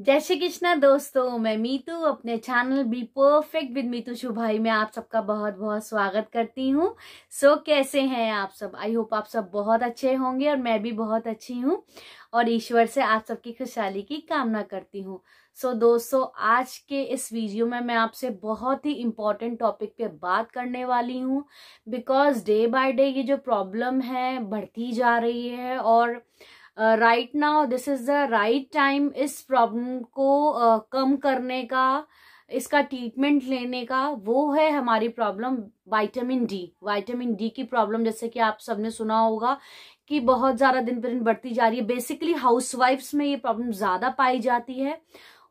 जय श्री कृष्णा दोस्तों मैं मीतू अपने channel be perfect with Meetu शुभाई में आप सबका बहुत बहुत स्वागत करती हूँ सो so, कैसे हैं आप सब आई होप आप सब बहुत अच्छे होंगे और मैं भी बहुत अच्छी हूँ और ईश्वर से आप सबकी खुशहाली की कामना करती हूँ सो so, दोस्तों आज के इस वीडियो में मैं आपसे बहुत ही इम्पॉर्टेंट टॉपिक पे बात करने वाली हूँ बिकॉज डे बाय डे ये जो प्रॉब्लम है बढ़ती जा रही है और right now this is the right time इस प्रॉब्लम को uh, कम करने का इसका ट्रीटमेंट लेने का वो है हमारी problem vitamin D vitamin D की प्रॉब्लम जैसे कि आप सबने सुना होगा कि बहुत ज़्यादा दिन पर दिन बढ़ती जा रही है बेसिकली हाउसवाइफ्स में ये प्रॉब्लम ज़्यादा पाई जाती है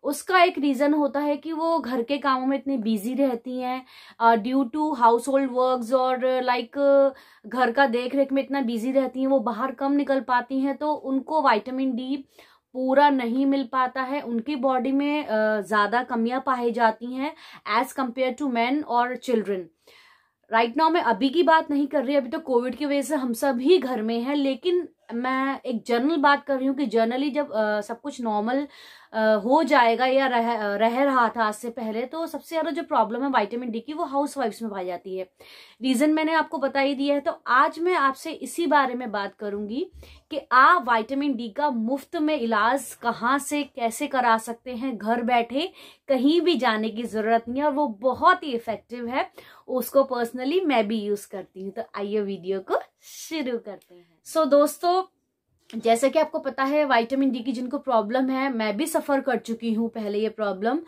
उसका एक रीज़न होता है कि वो घर के कामों में इतनी बिजी रहती हैं due to household work और लाइक like, घर का देख रेख में इतना बिजी रहती हैं वो बाहर कम निकल पाती हैं तो उनको वाइटामिन डी पूरा नहीं मिल पाता है उनकी बॉडी में ज़्यादा कमियां पाई जाती हैं एज़ कम्पेयर टू मैन और चिल्ड्रन राइट नाउ मैं अभी की बात नहीं कर रही अभी तो कोविड की वजह से हम सब ही घर में हैं लेकिन मैं एक जर्नल बात कर रही हूँ कि जर्नली जब आ, सब कुछ नॉर्मल हो जाएगा या रह रह रहा था आज से पहले तो सबसे ज़्यादा जो प्रॉब्लम है वाइटामिन डी की वो हाउस वाइफ्स में पाई जाती है रीज़न मैंने आपको बता ही दिया है तो आज मैं आपसे इसी बारे में बात करूंगी कि आप वाइटामिन डी का मुफ्त में इलाज कहाँ से कैसे करा सकते हैं घर बैठे कहीं भी जाने की ज़रूरत नहीं है और वो बहुत ही इफ़ेक्टिव है उसको पर्सनली मैं भी यूज़ करती हूँ तो आइए वीडियो को शुरू करते हैं सो so, दोस्तों जैसे कि आपको पता है विटामिन डी की जिनको प्रॉब्लम है मैं भी सफ़र कर चुकी हूँ पहले ये प्रॉब्लम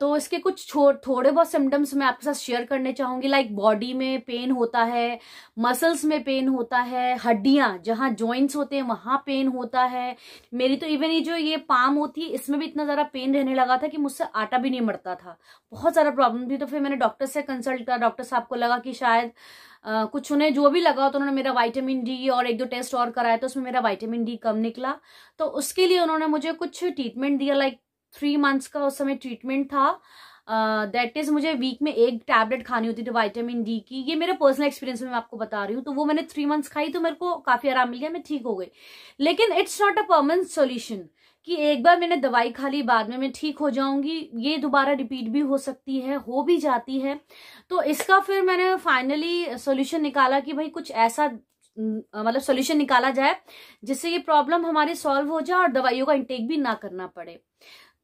तो इसके कुछ छो, थोड़े बहुत सिम्टम्स मैं आपके साथ शेयर करने चाहूंगी लाइक बॉडी में पेन होता है मसल्स में पेन होता है हड्डियाँ जहां जॉइंट्स होते हैं वहां पेन होता है मेरी तो इवन ये जो ये पाम होती इसमें भी इतना ज़्यादा पेन रहने लगा था कि मुझसे आटा भी नहीं मरता था बहुत ज़्यादा प्रॉब्लम थी तो फिर मैंने डॉक्टर से कंसल्ट करा डॉक्टर साहब को लगा कि शायद आ, कुछ उन्हें जो भी लगा तो उन्होंने मेरा वाइटामिन डी और एक दो टेस्ट और कराया तो उसमें मेरा वाइटामिन डी कम निकला तो उसके लिए उन्होंने मुझे कुछ ट्रीटमेंट दिया लाइक थ्री मंथ्स का उस समय ट्रीटमेंट था दैट uh, इज मुझे वीक में एक टैबलेट खानी होती थी वाइटामिन डी की ये मेरे पर्सनल एक्सपीरियंस में मैं आपको बता रही हूँ तो वो मैंने थ्री मंथ्स खाई तो मेरे को काफी आराम मिल गया मैं ठीक हो गई लेकिन it's not a permanent solution कि एक बार मैंने दवाई खा ली बाद में मैं ठीक हो जाऊंगी ये दोबारा रिपीट भी हो सकती है हो भी जाती है तो इसका फिर मैंने फाइनली सोल्यूशन निकाला कि भाई कुछ ऐसा मतलब सोल्यूशन निकाला जाए जिससे ये प्रॉब्लम हमारी सॉल्व हो जाए और दवाइयों का इंटेक भी ना करना पड़े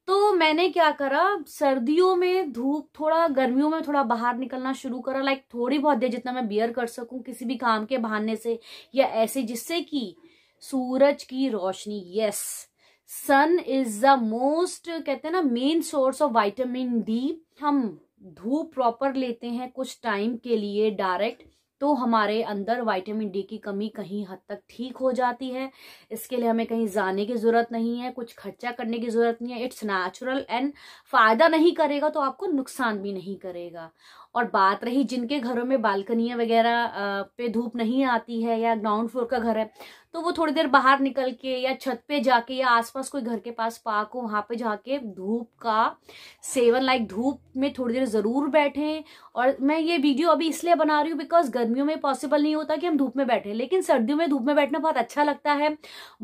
तो मैंने क्या करा सर्दियों में धूप थोड़ा गर्मियों में थोड़ा बाहर निकलना शुरू करा लाइक थोड़ी बहुत देर जितना मैं बियर कर सकूं किसी भी काम के बहाने से या ऐसे जिससे कि सूरज की रोशनी yes sun is the most कहते हैं ना main source of vitamin D हम धूप प्रॉपर लेते हैं कुछ टाइम के लिए डायरेक्ट तो हमारे अंदर वाइटामिन डी की कमी कहीं हद तक ठीक हो जाती है इसके लिए हमें कहीं जाने की ज़रूरत नहीं है कुछ खर्चा करने की ज़रूरत नहीं है इट्स नेचुरल एंड फ़ायदा नहीं करेगा तो आपको नुकसान भी नहीं करेगा और बात रही जिनके घरों में बालकनियाँ वगैरह पे धूप नहीं आती है या ग्राउंड फ्लोर का घर है तो वो थोड़ी देर बाहर निकल के या छत पे जाके या आसपास कोई घर के पास पार्क हो वहाँ पे जाके धूप का सेवन लाइक धूप में थोड़ी देर ज़रूर बैठें और मैं ये वीडियो अभी इसलिए बना रही हूँ बिकॉज गर्मी गर्मियों में पॉसिबल नहीं होता कि हम धूप में बैठे लेकिन सर्दियों में धूप में बैठना बहुत अच्छा लगता है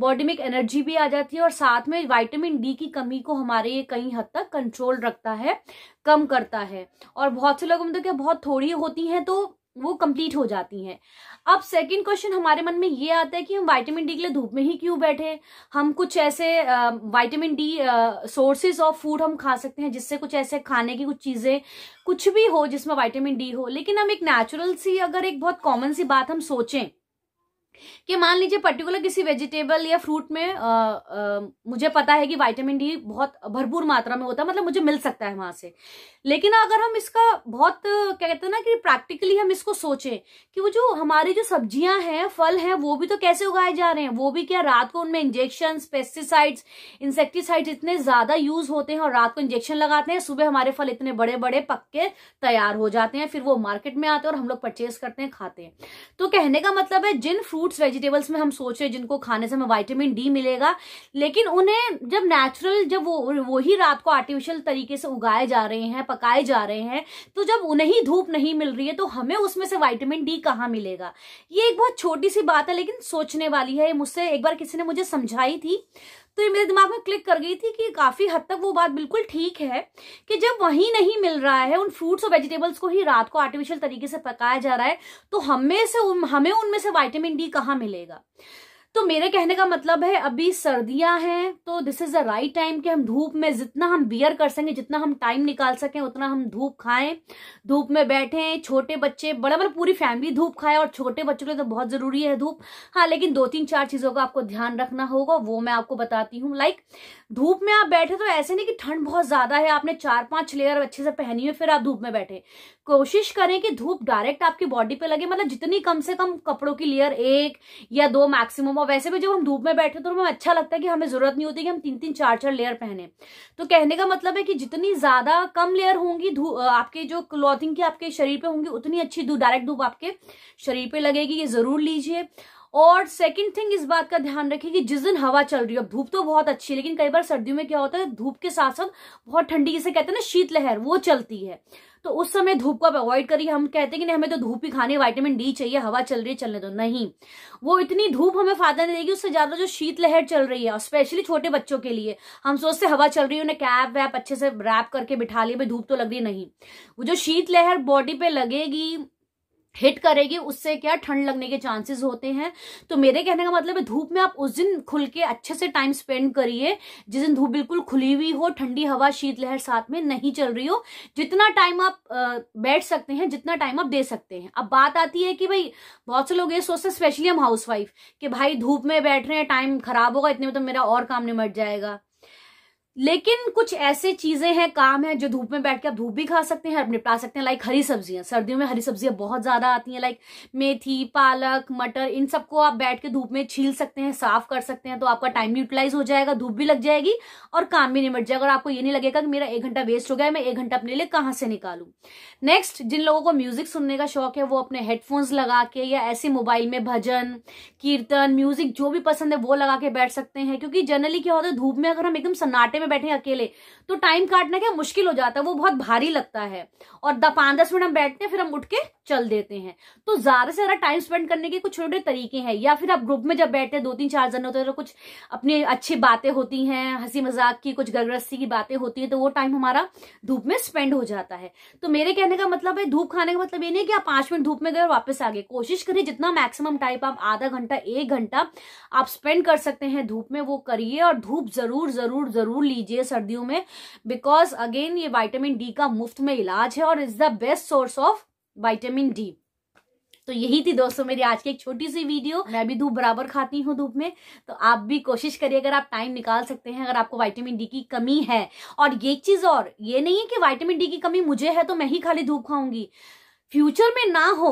बॉडी में एक एनर्जी भी आ जाती है और साथ में वाइटामिन डी की कमी को हमारे ये कहीं हद तक कंट्रोल रखता है कम करता है और बहुत से लोगों में तो क्या बहुत थोड़ी होती हैं तो वो कंप्लीट हो जाती हैं अब सेकंड क्वेश्चन हमारे मन में ये आता है कि हम विटामिन डी के लिए धूप में ही क्यों बैठे हम कुछ ऐसे vitamin D sources of food हम खा सकते हैं जिससे कुछ ऐसे खाने की कुछ चीज़ें कुछ भी हो जिसमें विटामिन डी हो लेकिन हम एक नेचुरल सी अगर एक बहुत कॉमन सी बात हम सोचें कि मान लीजिए पर्टिकुलर किसी वेजिटेबल या फ्रूट में आ, आ, मुझे पता है कि विटामिन डी बहुत भरपूर मात्रा में होता है मतलब मुझे मिल सकता है वहां से लेकिन अगर हम इसका बहुत क्या कहते हैं ना कि प्रैक्टिकली हम इसको सोचें कि वो जो हमारी जो सब्जियां हैं फल हैं वो भी तो कैसे उगाए जा रहे हैं वो भी क्या रात को उनमें इंजेक्शन पेस्टिसाइड्स इंसेक्टिसाइड्स इतने ज्यादा यूज होते हैं और रात को इंजेक्शन लगाते हैं सुबह हमारे फल इतने बड़े बड़े पक्के तैयार हो जाते हैं फिर वो मार्केट में आते हैं और हम लोग परचेज करते हैं खाते हैं तो कहने का मतलब है जिन फ्रूट फ्रूट्स वेजिटेबल्स में हम सोच रहे जिनको खाने से हमें वाइटामिन डी मिलेगा लेकिन उन्हें जब नेचुरल जब वो वही रात को आर्टिफिशियल तरीके से उगाए जा रहे हैं पकाए जा रहे हैं तो जब उन्हें ही धूप नहीं मिल रही है तो हमें उसमें से वाइटामिन डी कहाँ मिलेगा ये एक बहुत छोटी सी बात है लेकिन सोचने वाली है मुझसे एक बार किसी ने मुझे समझाई थी तो ये मेरे दिमाग में क्लिक कर गई थी कि काफ़ी हद तक वो बात बिल्कुल ठीक है कि जब वही नहीं मिल रहा है उन फ्रूट्स और वेजिटेबल्स को ही रात को आर्टिफिशियल तरीके से पकाया जा रहा है तो हमें से हमें उनमें से वाइटामिन डी कहाँ मिलेगा तो मेरे कहने का मतलब है अभी सर्दियां हैं तो this is the right time कि हम धूप में जितना हम बियर कर सकें जितना हम टाइम निकाल सकें उतना हम धूप खाएं धूप में बैठें छोटे बच्चे बड़े बड़े मतलब पूरी फैमिली धूप खाए और छोटे बच्चों के लिए तो बहुत जरूरी है धूप हाँ लेकिन दो तीन चार चीजों का आपको ध्यान रखना होगा वो मैं आपको बताती हूँ लाइक धूप में आप बैठे तो ऐसे नहीं कि ठंड बहुत ज्यादा है आपने चार पांच लेयर अच्छे से पहनी है फिर आप धूप में बैठे कोशिश करें कि धूप डायरेक्ट आपकी बॉडी पे लगे मतलब जितनी कम से कम कपड़ों की लेयर एक या दो मैक्सिमम और वैसे भी जब हम धूप में बैठे तो हमें अच्छा लगता है कि हमें जरूरत नहीं होती कि हम तीन तीन चार चार लेयर पहने तो कहने का मतलब है कि जितनी ज्यादा कम लेयर होंगी आपके जो क्लॉथिंग की आपके शरीर पे होंगी उतनी अच्छी धूप डायरेक्ट धूप आपके शरीर पे लगेगी ये जरूर लीजिए और सेकंड थिंग इस बात का ध्यान रखें कि जिस दिन हवा चल रही हो धूप तो बहुत अच्छी है लेकिन कई बार सर्दियों में क्या होता है धूप के साथ साथ बहुत ठंडी जिसे कहते हैं ना शीतलहर वो चलती है तो उस समय धूप को आप अवॉइड करिए हम कहते हैं कि नहीं हमें तो धूप ही खाने वाइटामिन डी चाहिए हवा चल रही है चलने दो नहीं वो इतनी धूप हमें फायदा नहीं देगी उससे ज्यादा जो शीतलहर चल रही है स्पेशली छोटे बच्चों के लिए हम सोचते हवा चल रही है उन्हें कैप वैप अच्छे से रैप करके बिठा लिए भाई धूप तो लग रही नहीं वो जो शीतलहर बॉडी पे लगेगी हिट करेगी उससे क्या ठंड लगने के चांसेस होते हैं तो मेरे कहने का मतलब है धूप में आप उस दिन खुल के अच्छे से टाइम स्पेंड करिए जिस दिन धूप बिल्कुल खुली हुई हो ठंडी हवा शीतलहर साथ में नहीं चल रही हो जितना टाइम आप बैठ सकते हैं जितना टाइम आप दे सकते हैं अब बात आती है कि भाई बहुत से लोग ये सोचते हैं स्पेशली हम हाउस वाइफ कि भाई धूप में बैठ रहे हैं टाइम खराब होगा इतने में तो मेरा और काम निमट जाएगा लेकिन कुछ ऐसे चीजें हैं काम है जो धूप में बैठ के आप धूप भी खा सकते हैं निपटा सकते हैं लाइक हरी सब्जियां सर्दियों में हरी सब्जियां बहुत ज्यादा आती हैं लाइक मेथी पालक मटर इन सबको आप बैठ के धूप में छील सकते हैं साफ कर सकते हैं तो आपका टाइम भी यूटिलाइज हो जाएगा धूप भी लग जाएगी और काम भी निमट जाएगा और आपको ये नहीं लगेगा कि मेरा एक घंटा वेस्ट हो गया मैं एक घंटा अपने लिए कहाँ से निकालू नेक्स्ट जिन लोगों को म्यूजिक सुनने का शौक है वो अपने हेडफोन्स लगा के या ऐसे मोबाइल में भजन कीर्तन म्यूजिक जो भी पसंद है वो लगा के बैठ सकते हैं क्योंकि जनरली क्या होता है धूप में अगर हम एकदम सन्नाटे में बैठे अकेले तो टाइम काटना क्या मुश्किल हो जाता है वो बहुत भारी लगता है और पांच दस मिनट हम बैठते हैं फिर हम उठ के चल देते हैं तो ज्यादा से ज्यादा टाइम स्पेंड करने के कुछ छोटे तरीके हैं या फिर आप ग्रुप में जब बैठते हैं दो तीन चार जन होते हैं तो कुछ अपनी अच्छी बातें होती हैं हंसी मजाक की कुछ गरगरस्ती की बातें होती है तो वो टाइम हमारा धूप में स्पेंड हो जाता है तो मेरे कहने का मतलब है धूप खाने का मतलब ये नहीं कि आप पांच मिनट धूप में गए और वापस आ गए कोशिश करिए जितना मैक्सिमम टाइम आप आधा घंटा एक घंटा आप स्पेंड कर सकते हैं धूप में वो करिए और धूप जरूर जरूर जरूर लीजिए सर्दियों में बिकॉज अगेन ये वाइटामिन डी का मुफ्त में इलाज है और is the best source of vitamin D तो यही थी दोस्तों मेरी आज की एक छोटी सी वीडियो मैं भी धूप बराबर खाती हूँ धूप में तो आप भी कोशिश करिए अगर आप टाइम निकाल सकते हैं अगर आपको विटामिन डी की कमी है और ये चीज़ और ये नहीं है कि विटामिन डी की कमी मुझे है तो मैं ही खाली धूप खाऊंगी फ्यूचर में ना हो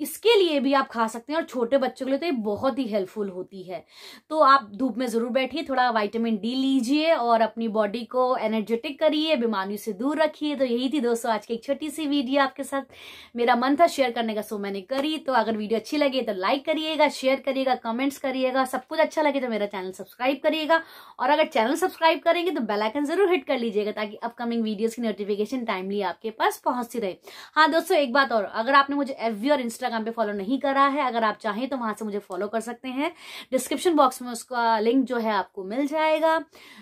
इसके लिए भी आप खा सकते हैं और छोटे बच्चों के लिए तो ये बहुत ही हेल्पफुल होती है तो आप धूप में ज़रूर बैठिए थोड़ा विटामिन डी लीजिए और अपनी बॉडी को एनर्जेटिक करिए बीमारियों से दूर रखिए तो यही थी दोस्तों आज की एक छोटी सी वीडियो आपके साथ मेरा मन था शेयर करने का सो मैंने करी तो अगर वीडियो अच्छी लगे तो लाइक करिएगा शेयर करिएगा कमेंट्स करिएगा सब कुछ अच्छा लगे तो मेरा चैनल सब्सक्राइब करिएगा और अगर चैनल सब्सक्राइब करेंगे तो बेलाइकन ज़रूर हिट कर लीजिएगा ताकि अपकमिंग वीडियोज़ की नोटिफिकेशन टाइमली आपके पास पहुंचती रहे हाँ दोस्तों एक बात और अगर आपने मुझे एफ और इंस्टा इंस्टाग्राम पे फॉलो नहीं करा है अगर आप चाहें तो वहां से मुझे फॉलो कर सकते हैं डिस्क्रिप्शन बॉक्स में उसका लिंक जो है आपको मिल जाएगा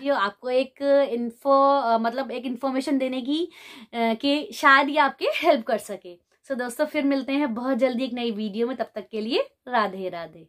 ये आपको एक इन्फो मतलब एक इन्फॉर्मेशन देने की कि शायद ये आपके हेल्प कर सके सो so, दोस्तों फिर मिलते हैं बहुत जल्दी एक नई वीडियो में तब तक के लिए राधे राधे